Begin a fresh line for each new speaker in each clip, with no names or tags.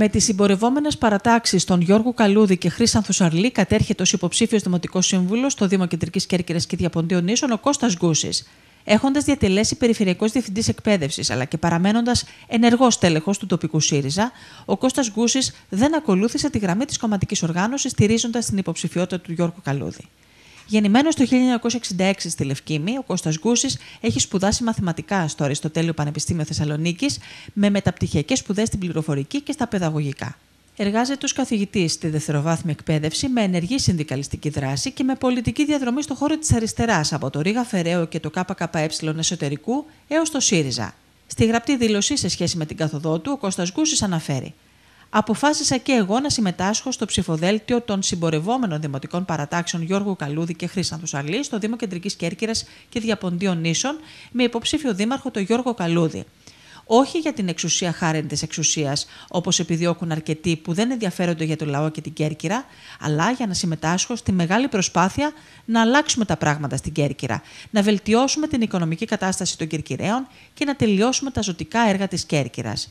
Με τις συμπορευόμενες παρατάξεις των Γιώργου Καλούδη και Χρήσαν Θουσαρλή κατέρχεται ως υποψήφιος Δημοτικός Σύμβουλος στο Δήμο Κεντρικής Κέρκυρας και Διαποντίων Νήσων ο Κώστας Γκούσης. Έχοντας διατελέσει Περιφερειακός Διευθυντής Εκπαίδευσης αλλά και παραμένοντας ενεργός τέλεχος του τοπικού ΣΥΡΙΖΑ, ο Κώστας Γκούσης δεν ακολούθησε τη γραμμή της κομματικής οργάνωσης στηρίζοντας την υποψηφιότητα του Γιώργου Καλούδη. Γεννημένος το 1966 στη Λευκήμη, ο Κώστας Γκούσης έχει σπουδάσει μαθηματικά στο Αριστοτέλειο Πανεπιστήμιο Θεσσαλονίκης με μεταπτυχιακές σπουδές στην πληροφορική και στα παιδαγωγικά. Εργάζεται ως καθηγητής στη δευτεροβάθμια εκπαίδευση με ενεργή συνδικαλιστική δράση και με πολιτική διαδρομή στο χώρο της αριστεράς από το Ρίγα Φεραίο και το ΚΚΕ εσωτερικού έως το ΣΥΡΙΖΑ. Στη γραπτή δήλωση σε σχέση με την καθοδό του, ο Κώστας Γκούσης αναφέρει αποφάσισα και εγώ να συμμετάσχω στο ψηφοδέλτιο των συμπορευόμενων δημοτικών παρατάξεων Γιώργου Καλούδη και Χρήσανθου Σαλή στο Δήμο Κεντρικής Κέρκυρας και Διαποντίων Νήσων με υποψήφιο δήμαρχο τον Γιώργο Καλούδη. Όχι για την εξουσία χάρη της εξουσίας, όπως επιδιώκουν αρκετοί που δεν ενδιαφέρονται για το λαό και την Κέρκυρα, αλλά για να συμμετάσχω στη μεγάλη προσπάθεια να αλλάξουμε τα πράγματα στην Κέρκυρα, να βελτιώσουμε την οικονομική κατάσταση των Κερκυραίων και να τελειώσουμε τα ζωτικά έργα της Κέρκυρας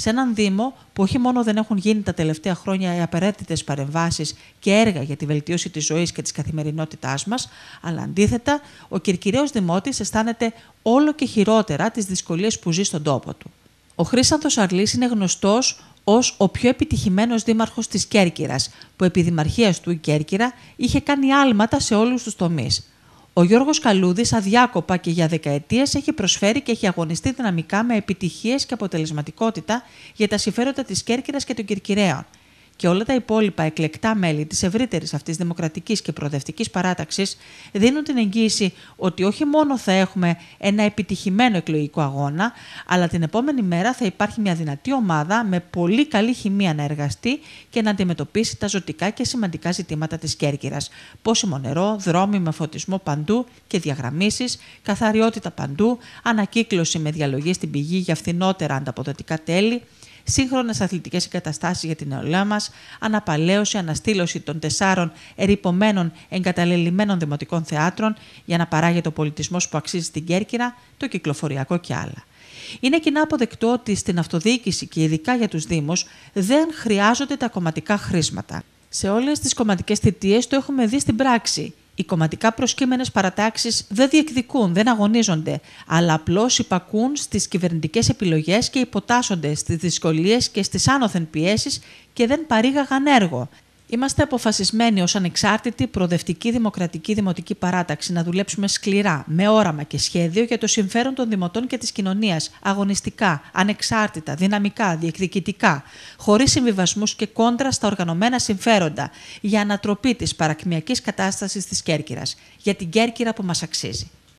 σε έναν Δήμο που όχι μόνο δεν έχουν γίνει τα τελευταία χρόνια οι απαραίτητες παρεμβάσεις και έργα για τη βελτίωση της ζωής και της καθημερινότητάς μας, αλλά αντίθετα, ο Κυρκυραίος Δημότης αισθάνεται όλο και χειρότερα τις δυσκολίες που ζει στον τόπο του. Ο Χρήσανθος Αρλής είναι γνωστός ως ο πιο επιτυχημένος δήμαρχος της Κέρκυρας, που επί δημαρχίας του η Κέρκυρα είχε κάνει άλματα σε όλους τους τομείς. Ο Γιώργος Καλούδης αδιάκοπα και για δεκαετίες έχει προσφέρει και έχει αγωνιστεί δυναμικά με επιτυχίες και αποτελεσματικότητα για τα συμφέροντα της Κέρκυρας και των Κυρκυραίων – και όλα τα υπόλοιπα εκλεκτά μέλη της ευρύτερης αυτής δημοκρατικής και προοδευτικής παράταξης δίνουν την εγγύηση ότι όχι μόνο θα έχουμε ένα επιτυχημένο εκλογικό αγώνα, αλλά την επόμενη μέρα θα υπάρχει μια δυνατή ομάδα με πολύ καλή χημεία να εργαστεί και να αντιμετωπίσει τα ζωτικά και σημαντικά ζητήματα της Κέρκυρας. Πόσιμο νερό, δρόμοι με φωτισμό παντού και διαγραμμίσεις, καθαριότητα παντού, ανακύκλωση με διαλογή στην πηγή για φθηνότερα ανταποδοτικά τέλη, σύγχρονες αθλητικές εγκαταστάσεις για την νεολαία μας, αναπαλαίωση, αναστήλωση των τεσσάρων ερυπωμένων εγκαταλελειμμένων δημοτικών θεάτρων για να παράγεται ο πολιτισμός που αξίζει στην Κέρκυρα, το κυκλοφοριακό και άλλα. Είναι κοινά αποδεκτό ότι στην αυτοδιοίκηση και ειδικά για τους Δήμους δεν χρειάζονται τα κομματικά χρήσματα. Σε όλες τις κομματικές θητείες το έχουμε δει στην πράξη. Οι κομματικά προσκύμενες παρατάξεις δεν διεκδικούν, δεν αγωνίζονται, αλλά απλώς υπακούν στις κυβερνητικές επιλογές και υποτάσσονται στις δυσκολίες και στις άνωθεν πιέσεις και δεν παρήγαγαν έργο. Είμαστε αποφασισμένοι ως ανεξάρτητη, προοδευτική, δημοκρατική, δημοτική παράταξη να δουλέψουμε σκληρά, με όραμα και σχέδιο για το συμφέρον των δημοτών και της κοινωνίας αγωνιστικά, ανεξάρτητα, δυναμικά, διεκδικητικά, χωρίς συμβιβασμούς και κόντρα στα οργανωμένα συμφέροντα, για ανατροπή της παρακμιακής κατάστασης της Κέρκυρας, για την Κέρκυρα που μας αξίζει.